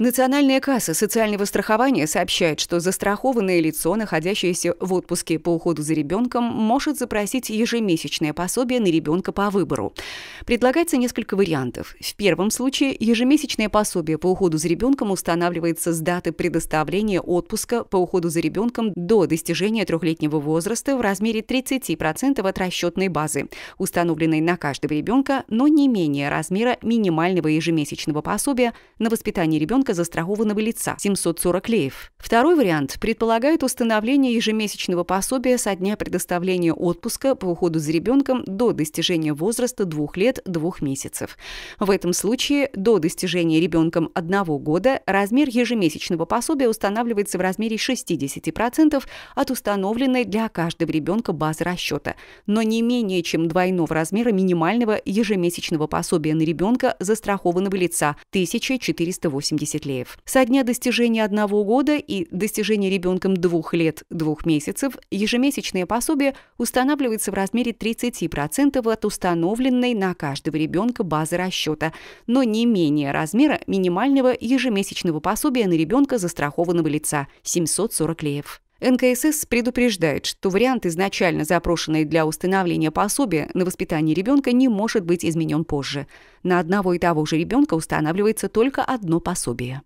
Национальная касса социального страхования сообщает, что застрахованное лицо, находящееся в отпуске по уходу за ребенком, может запросить ежемесячное пособие на ребенка по выбору. Предлагается несколько вариантов. В первом случае ежемесячное пособие по уходу за ребенком устанавливается с даты предоставления отпуска по уходу за ребенком до достижения трехлетнего возраста в размере 30% от расчетной базы, установленной на каждого ребенка, но не менее размера минимального ежемесячного пособия на воспитание ребенка человека застрахованного лица – 740 леев. Второй вариант предполагает установление ежемесячного пособия со дня предоставления отпуска по уходу за ребенком до достижения возраста 2 лет 2 месяцев. В этом случае до достижения ребенком 1 года размер ежемесячного пособия устанавливается в размере 60% от установленной для каждого ребенка базы расчета, но не менее чем двойного размера минимального ежемесячного пособия на ребенка застрахованного лица – 1480 Светлеев. Со дня достижения одного года и достижения ребенком двух лет двух месяцев ежемесячное пособие устанавливается в размере 30% от установленной на каждого ребенка базы расчета, но не менее размера минимального ежемесячного пособия на ребенка застрахованного лица – 740 леев. НКСС предупреждает, что вариант, изначально запрошенный для установления пособия на воспитание ребенка, не может быть изменен позже. На одного и того же ребенка устанавливается только одно пособие.